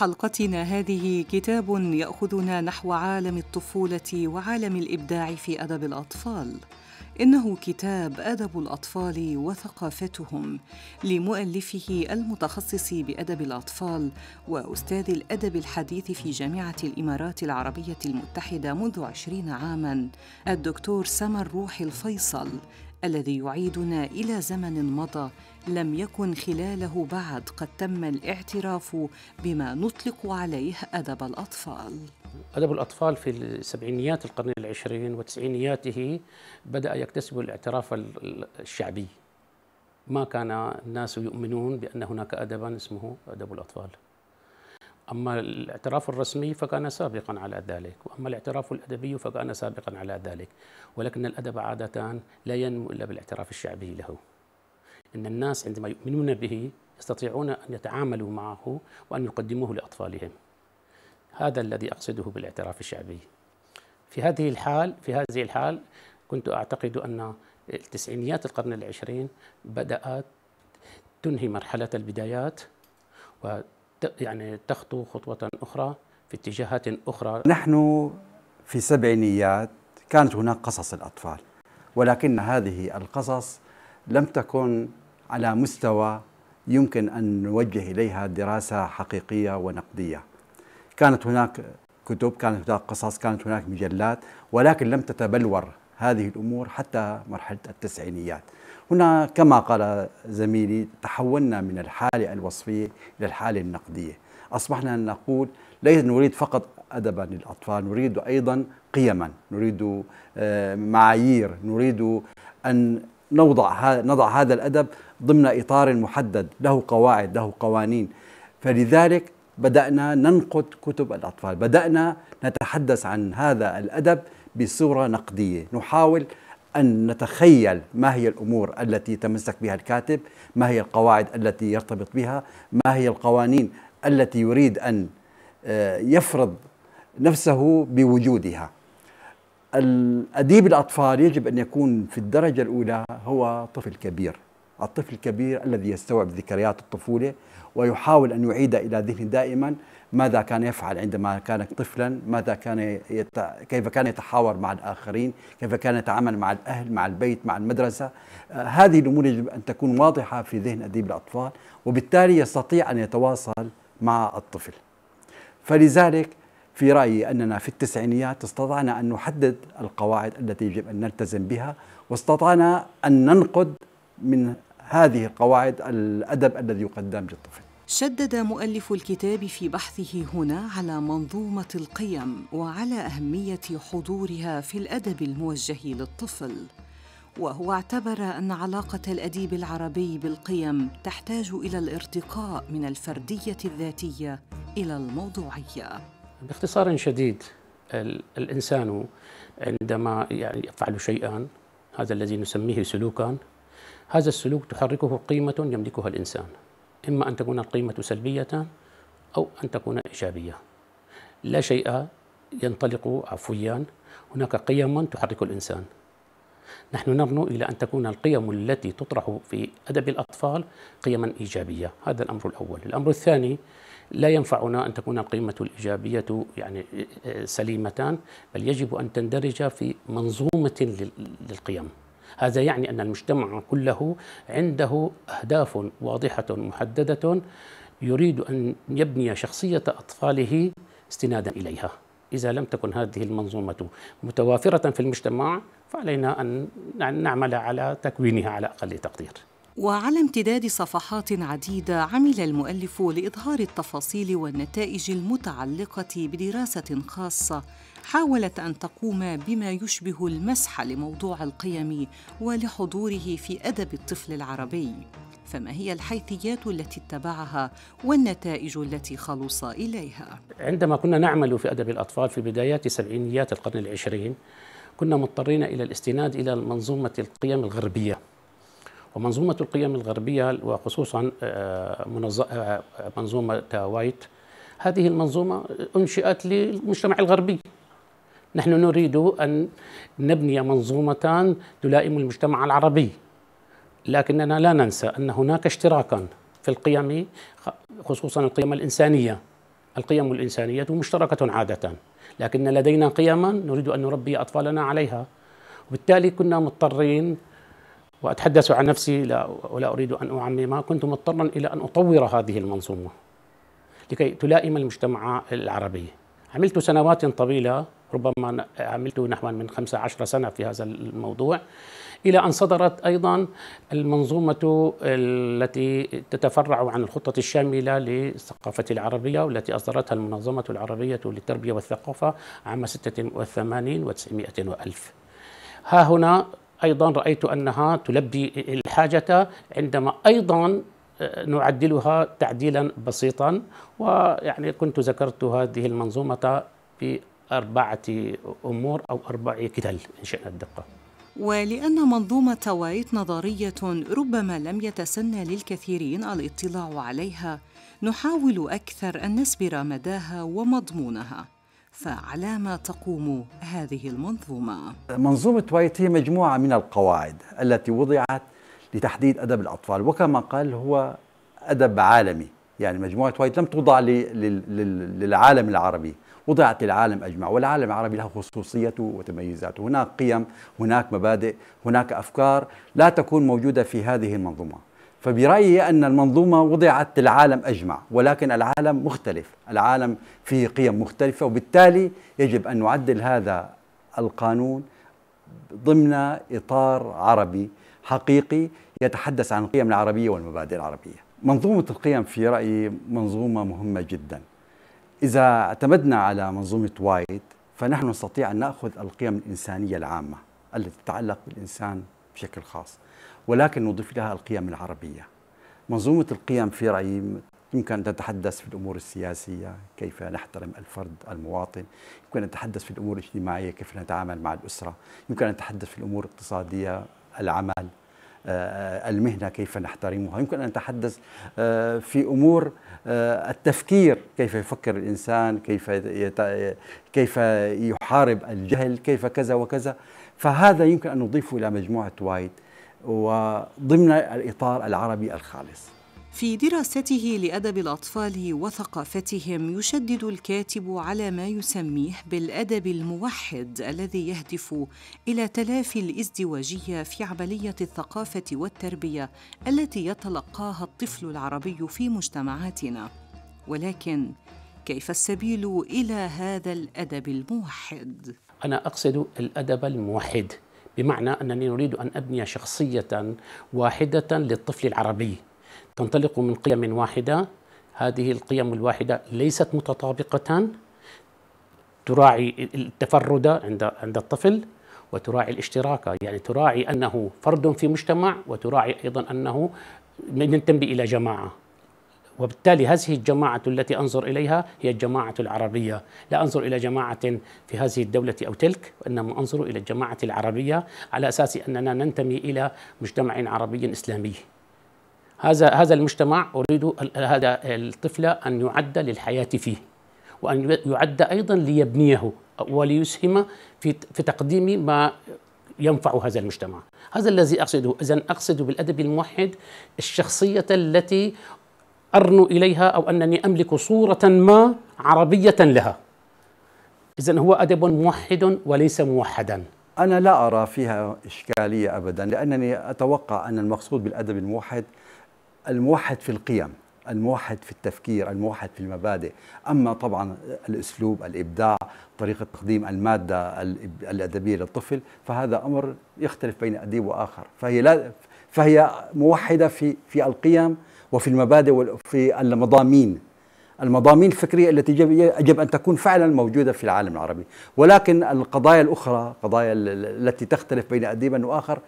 حلقتنا هذه كتاب ياخذنا نحو عالم الطفوله وعالم الابداع في ادب الاطفال انه كتاب ادب الاطفال وثقافتهم لمؤلفه المتخصص بادب الاطفال واستاذ الادب الحديث في جامعه الامارات العربيه المتحده منذ عشرين عاما الدكتور سمر روح الفيصل الذي يعيدنا الى زمن مضى لم يكن خلاله بعد قد تم الاعتراف بما نطلق عليه ادب الاطفال. ادب الاطفال في السبعينيات القرن العشرين وتسعينياته بدا يكتسب الاعتراف الشعبي. ما كان الناس يؤمنون بان هناك ادبا اسمه ادب الاطفال. أما الاعتراف الرسمي فكان سابقا على ذلك وأما الاعتراف الأدبي فكان سابقا على ذلك ولكن الأدب عادة لا ينمو إلا بالاعتراف الشعبي له إن الناس عندما يؤمنون به يستطيعون أن يتعاملوا معه وأن يقدموه لأطفالهم هذا الذي أقصده بالاعتراف الشعبي في هذه الحال في هذه الحال كنت أعتقد أن التسعينيات القرن العشرين بدأت تنهي مرحلة البدايات يعني تخطو خطوة أخرى في اتجاهات أخرى نحن في السبعينيات كانت هناك قصص الأطفال ولكن هذه القصص لم تكن على مستوى يمكن أن نوجه إليها دراسة حقيقية ونقدية كانت هناك كتب كانت هناك قصص كانت هناك مجلات ولكن لم تتبلور هذه الأمور حتى مرحلة التسعينيات هنا كما قال زميلي تحولنا من الحالة الوصفية إلى الحالة النقدية أصبحنا نقول ليس نريد فقط أدبا للأطفال نريد أيضا قيما نريد آه، معايير نريد أن نوضع نضع هذا الأدب ضمن إطار محدد له قواعد له قوانين فلذلك بدأنا ننقد كتب الأطفال بدأنا نتحدث عن هذا الأدب بصورة نقدية نحاول أن نتخيل ما هي الأمور التي يتمسك بها الكاتب ما هي القواعد التي يرتبط بها ما هي القوانين التي يريد أن آه، يفرض نفسه بوجودها الأديب الأطفال يجب أن يكون في الدرجة الأولى هو طفل كبير الطفل الكبير الذي يستوعب ذكريات الطفولة ويحاول أن يعيد إلى ذهنه دائما ماذا كان يفعل عندما كان طفلا ماذا كان يت... كيف كان يتحاور مع الآخرين كيف كان يتعامل مع الأهل مع البيت مع المدرسة آه، هذه الأمور يجب أن تكون واضحة في ذهن أديب الأطفال وبالتالي يستطيع أن يتواصل مع الطفل فلذلك في رأيي أننا في التسعينيات استطعنا أن نحدد القواعد التي يجب أن نلتزم بها واستطعنا أن ننقد من هذه القواعد الأدب الذي يقدم للطفل شدد مؤلف الكتاب في بحثه هنا على منظومه القيم وعلى اهميه حضورها في الادب الموجه للطفل وهو اعتبر ان علاقه الاديب العربي بالقيم تحتاج الى الارتقاء من الفرديه الذاتيه الى الموضوعيه باختصار شديد الانسان عندما يعني يفعل شيئا هذا الذي نسميه سلوكا هذا السلوك تحركه قيمه يملكها الانسان إما أن تكون القيمة سلبية أو أن تكون إيجابية لا شيء ينطلق عفويا هناك قيم تحرك الإنسان نحن نرنو إلى أن تكون القيم التي تطرح في أدب الأطفال قيما إيجابية هذا الأمر الأول الأمر الثاني لا ينفعنا أن تكون القيمة الإيجابية يعني سليمتان بل يجب أن تندرج في منظومة للقيم هذا يعني أن المجتمع كله عنده أهداف واضحة محددة يريد أن يبني شخصية أطفاله استنادا إليها إذا لم تكن هذه المنظومة متوافرة في المجتمع فعلينا أن نعمل على تكوينها على أقل تقدير وعلى امتداد صفحات عديدة عمل المؤلف لإظهار التفاصيل والنتائج المتعلقة بدراسة خاصة حاولت أن تقوم بما يشبه المسح لموضوع القيم ولحضوره في أدب الطفل العربي فما هي الحيثيات التي اتبعها والنتائج التي خلص إليها؟ عندما كنا نعمل في أدب الأطفال في بدايات سبعينيات القرن العشرين كنا مضطرين إلى الاستناد إلى منظومة القيم الغربية ومنظومة القيم الغربية وخصوصا آه، آه، منظومة وايت هذه المنظومة أنشئت للمجتمع الغربي نحن نريد أن نبني منظومة تلائم المجتمع العربي لكننا لا ننسى أن هناك اشتراكا في القيم خصوصا القيم الإنسانية القيم الإنسانية مشتركة عادة لكن لدينا قيما نريد أن نربي أطفالنا عليها وبالتالي كنا مضطرين وأتحدث عن نفسي لا ولا أريد أن أعمم كنت مضطرا إلى أن أطور هذه المنظومة لكي تلائم المجتمع العربي عملت سنوات طويلة ربما عملت نحو من 15 سنة في هذا الموضوع إلى أن صدرت أيضا المنظومة التي تتفرع عن الخطة الشاملة للثقافة العربية والتي أصدرتها المنظمة العربية للتربية والثقافة عام 86 و900 وألف ها هنا أيضا رأيت أنها تلبي الحاجة عندما أيضا نعدلها تعديلا بسيطا ويعني كنت ذكرت هذه المنظومة بأربعة أمور أو أربع كتل إن شئنا الدقة ولأن منظومة وايت نظرية ربما لم يتسنى للكثيرين الاطلاع عليها نحاول أكثر أن نسبر مداها ومضمونها فعلى ما تقوم هذه المنظومة؟ منظومة وايت هي مجموعة من القواعد التي وضعت لتحديد أدب الأطفال وكما قال هو أدب عالمي يعني مجموعة وايت لم توضع للعالم العربي وضعت للعالم أجمع والعالم العربي له خصوصيته وتميزاته هناك قيم هناك مبادئ هناك أفكار لا تكون موجودة في هذه المنظومة فبرأيي أن المنظومة وضعت للعالم أجمع ولكن العالم مختلف العالم فيه قيم مختلفة وبالتالي يجب أن نعدل هذا القانون ضمن إطار عربي حقيقي يتحدث عن القيم العربية والمبادئ العربية منظومة القيم في رأيي منظومة مهمة جدا إذا اعتمدنا على منظومة وايد فنحن نستطيع أن نأخذ القيم الإنسانية العامة التي تتعلق بالإنسان بشكل خاص ولكن نضيف لها القيم العربية منظومة القيم في رأيي يمكن أن تتحدث في الأمور السياسية كيف نحترم الفرد المواطن يمكن أن نتحدث في الأمور الاجتماعية كيف نتعامل مع الأسرة يمكن أن نتحدث في الأمور الاقتصادية العمل آه، المهنة كيف نحترمها يمكن أن نتحدث آه، في أمور آه، التفكير كيف يفكر الإنسان كيف كيف يحارب الجهل كيف كذا وكذا فهذا يمكن أن نضيفه إلى مجموعة وايد وضمن الإطار العربي الخالص في دراسته لادب الاطفال وثقافتهم يشدد الكاتب على ما يسميه بالادب الموحد الذي يهدف الى تلافي الازدواجيه في عمليه الثقافه والتربيه التي يتلقاها الطفل العربي في مجتمعاتنا ولكن كيف السبيل الى هذا الادب الموحد انا اقصد الادب الموحد بمعنى انني نريد ان ابني شخصيه واحده للطفل العربي تنطلق من قيم واحدة هذه القيم الواحدة ليست متطابقة تراعي التفرد عند عند الطفل وتراعي الاشتراك يعني تراعي أنه فرد في مجتمع وتراعي أيضا أنه ينتمي إلى جماعة وبالتالي هذه الجماعة التي أنظر إليها هي الجماعة العربية لا أنظر إلى جماعة في هذه الدولة أو تلك وإنما أنظر إلى الجماعة العربية على أساس أننا ننتمي إلى مجتمع عربي إسلامي هذا هذا المجتمع اريد هذا الطفل ان يعد للحياه فيه وان يعد ايضا ليبنيه وليسهم في في تقديم ما ينفع هذا المجتمع هذا الذي اقصده اذا اقصد بالادب الموحد الشخصيه التي ارنو اليها او انني املك صوره ما عربيه لها اذا هو ادب موحد وليس موحدا أنا لا أرى فيها إشكالية أبدا لأنني أتوقع أن المقصود بالأدب الموحد الموحد في القيم الموحد في التفكير الموحد في المبادئ أما طبعا الأسلوب الإبداع طريقة تقديم المادة الأدبية للطفل فهذا أمر يختلف بين أديب وآخر فهي, لا فهي موحدة في, في القيم وفي المبادئ وفي المضامين المضامين الفكرية التي يجب أن تكون فعلا موجودة في العالم العربي ولكن القضايا الأخرى قضايا التي تختلف بين أديبا وآخر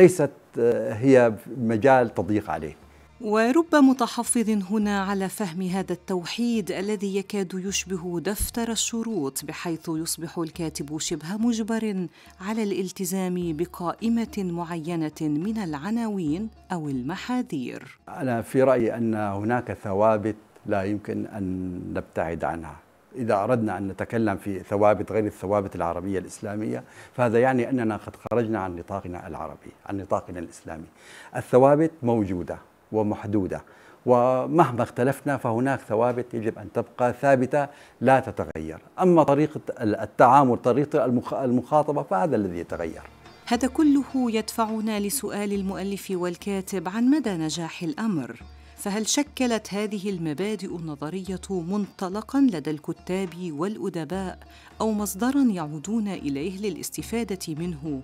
ليست آه، هي مجال تضييق عليه ورب متحفظ هنا على فهم هذا التوحيد الذي يكاد يشبه دفتر الشروط بحيث يصبح الكاتب شبه مجبر على الالتزام بقائمه معينه من العناوين او المحاذير. انا في رايي ان هناك ثوابت لا يمكن ان نبتعد عنها. إذا أردنا أن نتكلم في ثوابت غير الثوابت العربية الإسلامية فهذا يعني أننا قد خرجنا عن نطاقنا العربي عن نطاقنا الإسلامي الثوابت موجودة ومحدودة ومهما اختلفنا فهناك ثوابت يجب أن تبقى ثابتة لا تتغير أما طريقة التعامل طريقة المخاطبة فهذا الذي يتغير هذا كله يدفعنا لسؤال المؤلف والكاتب عن مدى نجاح الأمر فهل شكلت هذه المبادئ النظرية منطلقا لدى الكتاب والأدباء أو مصدرا يعودون إليه للاستفادة منه؟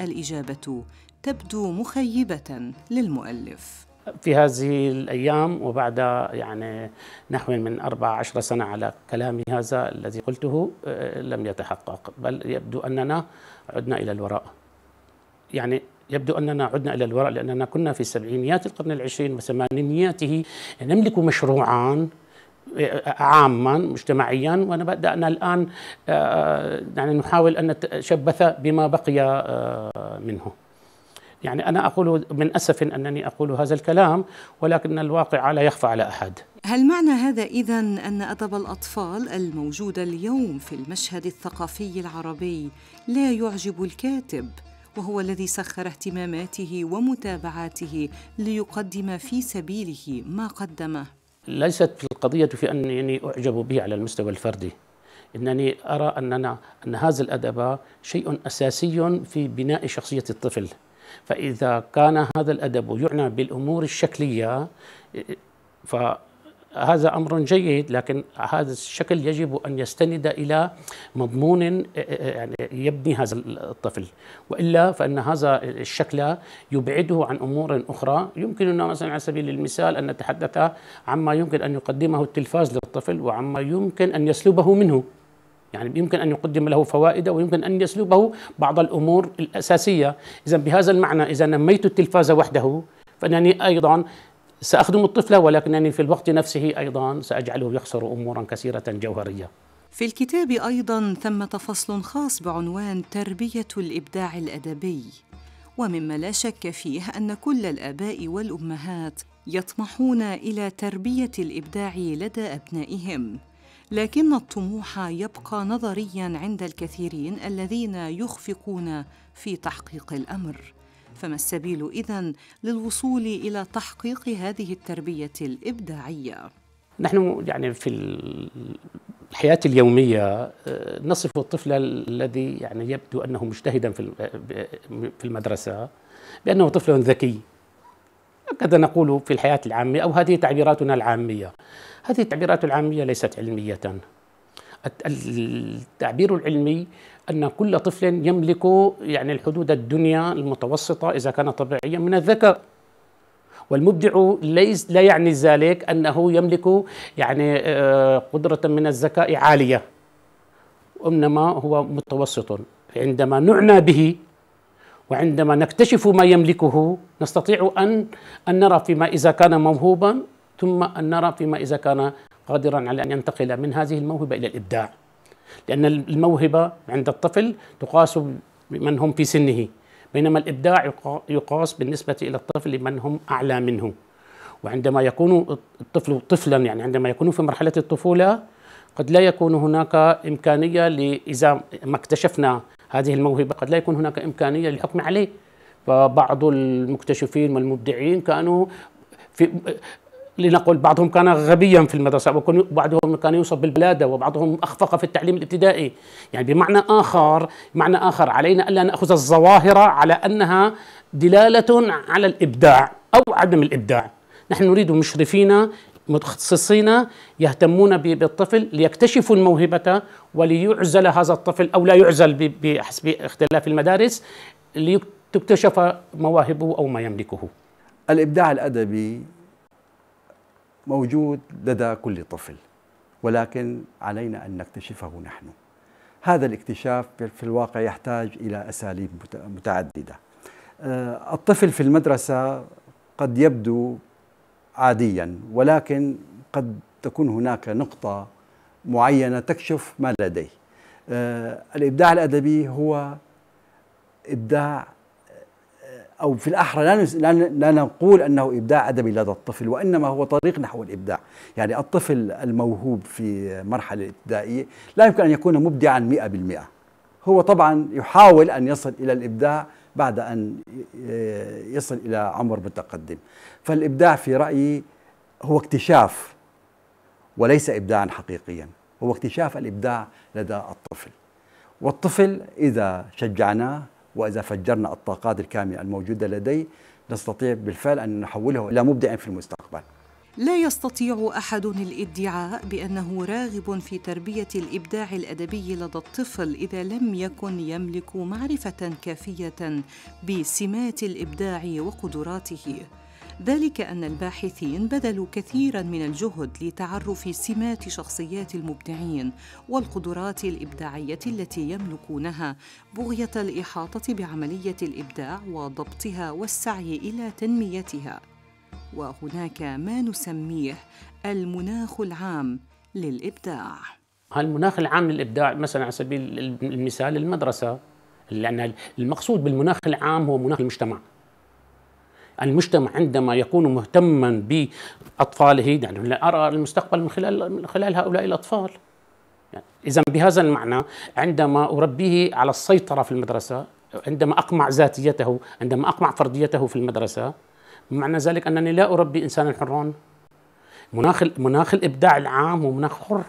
الإجابة تبدو مخيبة للمؤلف في هذه الأيام وبعد يعني نحو من أربع عشر سنة على كلامي هذا الذي قلته آه، لم يتحقق بل يبدو أننا عدنا إلى الوراء يعني يبدو أننا عدنا إلى الوراء لأننا كنا في سبعينيات القرن العشرين وثمانينياته نملك مشروعان آه، عاما مجتمعيا وانا بدانا الآن آه، يعني نحاول أن نتشبث بما بقي منه يعني أنا أقول من أسف أنني أقول هذا الكلام ولكن الواقع لا يخفى على أحد هل معنى هذا إذا أن أدب الأطفال الموجود اليوم في المشهد الثقافي العربي لا يعجب الكاتب وهو الذي سخر اهتماماته ومتابعاته ليقدم في سبيله ما قدمه ليست القضية في أنني أعجب به على المستوى الفردي انني ارى اننا ان هذا الادب شيء اساسي في بناء شخصيه الطفل فإذا كان هذا الأدب يعنى بالأمور الشكلية فهذا أمر جيد لكن هذا الشكل يجب أن يستند إلى مضمون يعني يبني هذا الطفل وإلا فإن هذا الشكل يبعده عن أمور أخرى يمكننا مثلا على سبيل المثال أن نتحدث عما يمكن أن يقدمه التلفاز للطفل وعما يمكن أن يسلبه منه يعني يمكن أن يقدم له فوائد ويمكن أن يسلبه بعض الأمور الأساسية إذا بهذا المعنى إذا نميت التلفاز وحده فإنني أيضا سأخدم الطفل ولكنني في الوقت نفسه أيضا سأجعله يخسر أمورا كثيرة جوهرية في الكتاب أيضا ثمة فصل خاص بعنوان تربية الإبداع الأدبي ومما لا شك فيه أن كل الآباء والأمهات يطمحون إلى تربية الإبداع لدى أبنائهم لكن الطموح يبقى نظريا عند الكثيرين الذين يخفقون في تحقيق الامر فما السبيل اذا للوصول الى تحقيق هذه التربيه الابداعيه نحن يعني في الحياه اليوميه آه، نصف الطفل الذي يعني يبدو انه مجتهدا في آه، المدرسه بانه طفل ذكي هكذا نقول في الحياة العامة أو هذه تعبيراتنا العامية هذه التعبيرات العامية ليست علمية التعبير العلمي أن كل طفل يملك يعني الحدود الدنيا المتوسطة إذا كان طبيعيا من الذكاء والمبدع ليس لا يعني ذلك أنه يملك يعني آه، قدرة من الذكاء عالية إنما هو متوسط عندما نعنى به وعندما نكتشف ما يملكه نستطيع ان ان نرى فيما اذا كان موهوبا ثم ان نرى فيما اذا كان قادرا على ان ينتقل من هذه الموهبه الى الابداع لان الموهبه عند الطفل تقاس بمن هم في سنه بينما الابداع يقاس بالنسبه الى الطفل لمن هم اعلى منه وعندما يكون الطفل طفلا يعني عندما يكون في مرحله الطفوله قد لا يكون هناك امكانيه اذا ما اكتشفنا هذه الموهبة قد لا يكون هناك إمكانية للحكم عليه فبعض المكتشفين والمبدعين كانوا في لنقول بعضهم كان غبيا في المدرسة وبعضهم كان يوصف بالبلادة وبعضهم أخفق في التعليم الابتدائي يعني بمعنى آخر معنى آخر علينا ألا نأخذ الظواهر على أنها دلالة على الإبداع أو عدم الإبداع نحن نريد مشرفينا متخصصين يهتمون بالطفل ليكتشفوا الموهبة وليعزل هذا الطفل أو لا يعزل بحسب اختلاف المدارس لتكتشف مواهبه أو ما يملكه الإبداع الأدبي موجود لدى كل طفل ولكن علينا أن نكتشفه نحن هذا الاكتشاف في الواقع يحتاج إلى أساليب متعددة آه، الطفل في المدرسة قد يبدو عاديا ولكن قد تكون هناك نقطة معينة تكشف ما لديه آه، الإبداع الأدبي هو إبداع آه، أو في الأحرى لا لا نقول أنه إبداع أدبي لدى الطفل وإنما هو طريق نحو الإبداع يعني الطفل الموهوب في مرحلة الابتدائية لا يمكن أن يكون مبدعا 100% هو طبعا يحاول أن يصل إلى الإبداع بعد أن يصل إلى عمر متقدم فالإبداع في رأيي هو اكتشاف وليس إبداعا حقيقيا هو اكتشاف الإبداع لدى الطفل والطفل إذا شجعناه وإذا فجرنا الطاقات الكاملة الموجودة لديه نستطيع بالفعل أن نحوله إلى مبدع في المستقبل لا يستطيع احد الادعاء بانه راغب في تربيه الابداع الادبي لدى الطفل اذا لم يكن يملك معرفه كافيه بسمات الابداع وقدراته ذلك ان الباحثين بذلوا كثيرا من الجهد لتعرف سمات شخصيات المبدعين والقدرات الابداعيه التي يملكونها بغيه الاحاطه بعمليه الابداع وضبطها والسعي الى تنميتها وهناك ما نسميه المناخ العام للإبداع المناخ العام للإبداع مثلا على سبيل المثال المدرسة لأن المقصود بالمناخ العام هو مناخ المجتمع المجتمع عندما يكون مهتما بأطفاله يعني أرى المستقبل من خلال, من خلال هؤلاء الأطفال يعني إذا بهذا المعنى عندما أربيه على السيطرة في المدرسة عندما أقمع ذاتيته عندما أقمع فرديته في المدرسة معنى ذلك أنني لا أربي إنسانا حرا مناخ مناخ الإبداع العام هو مناخ حر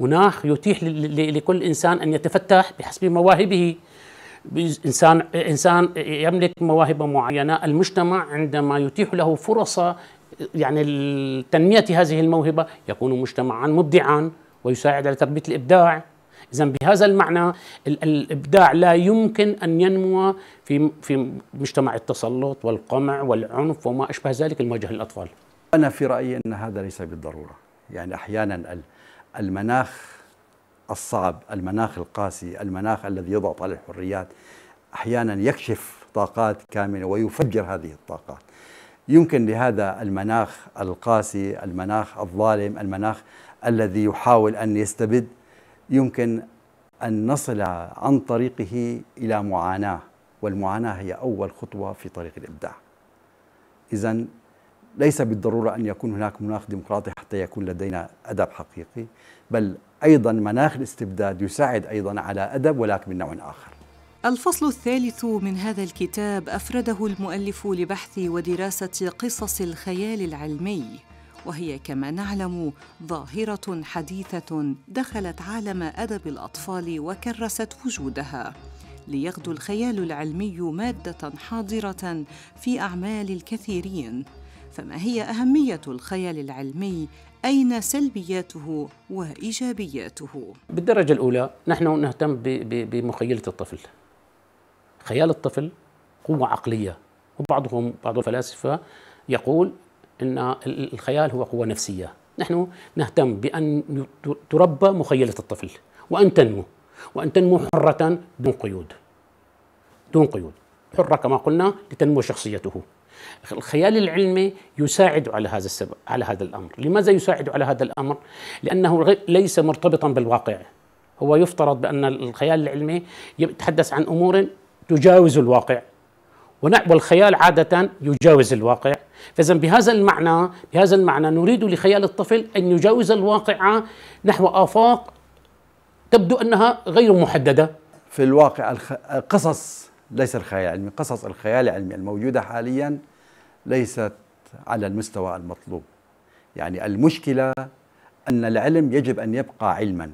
مناخ يتيح لكل إنسان أن يتفتح بحسب مواهبه إنسان إنسان يملك مواهب معينة المجتمع عندما يتيح له فرصة يعني تنمية هذه الموهبة يكون مجتمعا مبدعا ويساعد على تربية الإبداع إذا بهذا المعنى الإبداع لا يمكن أن ينمو في في مجتمع التسلط والقمع والعنف وما أشبه ذلك الموجه للأطفال أنا في رأيي أن هذا ليس بالضرورة يعني أحيانا المناخ الصعب المناخ القاسي المناخ الذي يضغط على الحريات أحيانا يكشف طاقات كامنة ويفجر هذه الطاقات يمكن لهذا المناخ القاسي المناخ الظالم المناخ الذي يحاول أن يستبد يمكن أن نصل عن طريقه إلى معاناة والمعاناة هي أول خطوة في طريق الإبداع إذا ليس بالضرورة أن يكون هناك مناخ ديمقراطي حتى يكون لدينا أدب حقيقي بل أيضا مناخ الاستبداد يساعد أيضا على أدب ولكن من نوع آخر الفصل الثالث من هذا الكتاب أفرده المؤلف لبحث ودراسة قصص الخيال العلمي وهي كما نعلم ظاهره حديثه دخلت عالم ادب الاطفال وكرست وجودها ليغدو الخيال العلمي ماده حاضره في اعمال الكثيرين فما هي اهميه الخيال العلمي اين سلبياته وايجابياته بالدرجه الاولى نحن نهتم بمخيله الطفل خيال الطفل قوه عقليه وبعضهم بعض الفلاسفه يقول أن الخيال هو قوة نفسية نحن نهتم بأن تربى مخيلة الطفل وأن تنمو وأن تنمو حرة دون قيود دون قيود حرة كما قلنا لتنمو شخصيته الخيال العلمي يساعد على هذا السبب على هذا الامر، لماذا يساعد على هذا الامر؟ لانه ليس مرتبطا بالواقع. هو يفترض بان الخيال العلمي يتحدث عن امور تجاوز الواقع والخيال عادة يجاوز الواقع فإذا بهذا المعنى بهذا المعنى نريد لخيال الطفل أن يجاوز الواقع نحو آفاق تبدو أنها غير محددة في الواقع الخ... قصص ليس الخيال العلمي قصص الخيال العلمي الموجودة حاليا ليست على المستوى المطلوب يعني المشكلة أن العلم يجب أن يبقى علما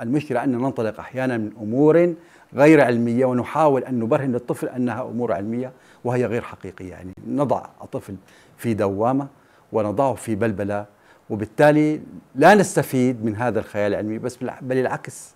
المشكلة أن ننطلق أحيانا من أمور غير علمية ونحاول أن نبرهن للطفل أنها أمور علمية وهي غير حقيقية يعني نضع الطفل في دوامة ونضعه في بلبلة وبالتالي لا نستفيد من هذا الخيال العلمي بس بل العكس